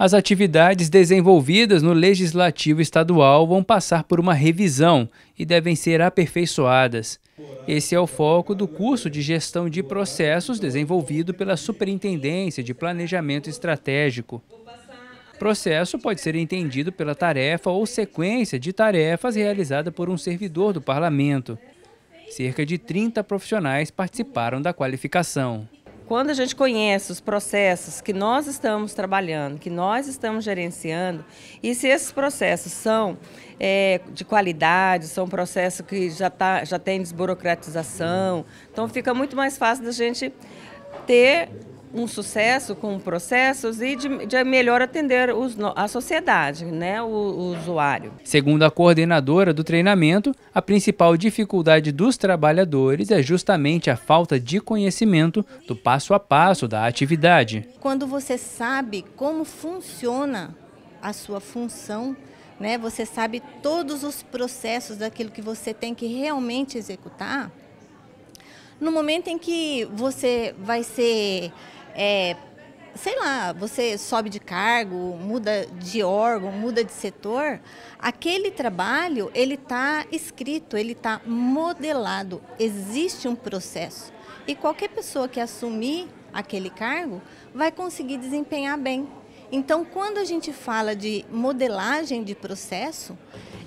As atividades desenvolvidas no Legislativo Estadual vão passar por uma revisão e devem ser aperfeiçoadas. Esse é o foco do curso de Gestão de Processos desenvolvido pela Superintendência de Planejamento Estratégico. Processo pode ser entendido pela tarefa ou sequência de tarefas realizada por um servidor do parlamento. Cerca de 30 profissionais participaram da qualificação. Quando a gente conhece os processos que nós estamos trabalhando, que nós estamos gerenciando, e se esses processos são é, de qualidade, são processos que já, tá, já tem desburocratização, então fica muito mais fácil da gente ter um sucesso com processos e de, de melhor atender os, a sociedade, né, o, o usuário. Segundo a coordenadora do treinamento, a principal dificuldade dos trabalhadores é justamente a falta de conhecimento do passo a passo da atividade. Quando você sabe como funciona a sua função, né, você sabe todos os processos daquilo que você tem que realmente executar. No momento em que você vai ser é, sei lá, você sobe de cargo, muda de órgão, muda de setor, aquele trabalho ele está escrito, ele está modelado, existe um processo. E qualquer pessoa que assumir aquele cargo vai conseguir desempenhar bem. Então, quando a gente fala de modelagem de processo,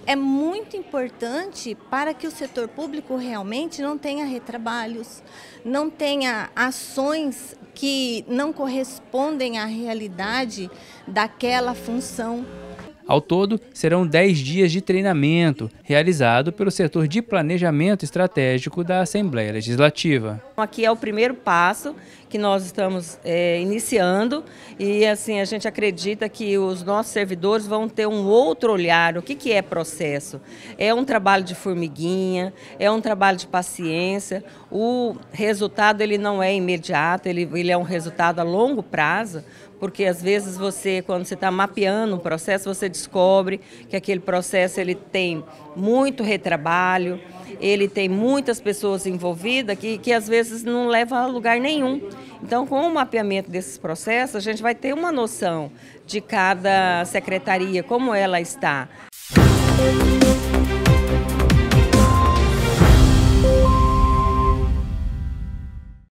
é muito importante para que o setor público realmente não tenha retrabalhos, não tenha ações que não correspondem à realidade daquela função. Ao todo, serão 10 dias de treinamento realizado pelo setor de planejamento estratégico da Assembleia Legislativa. Aqui é o primeiro passo que nós estamos é, iniciando e assim a gente acredita que os nossos servidores vão ter um outro olhar. O que, que é processo? É um trabalho de formiguinha, é um trabalho de paciência. O resultado ele não é imediato, ele, ele é um resultado a longo prazo, porque às vezes você, quando você está mapeando um processo, você descobre que aquele processo ele tem muito retrabalho, ele tem muitas pessoas envolvidas que, que às vezes não leva a lugar nenhum. Então, com o mapeamento desses processos, a gente vai ter uma noção de cada secretaria, como ela está.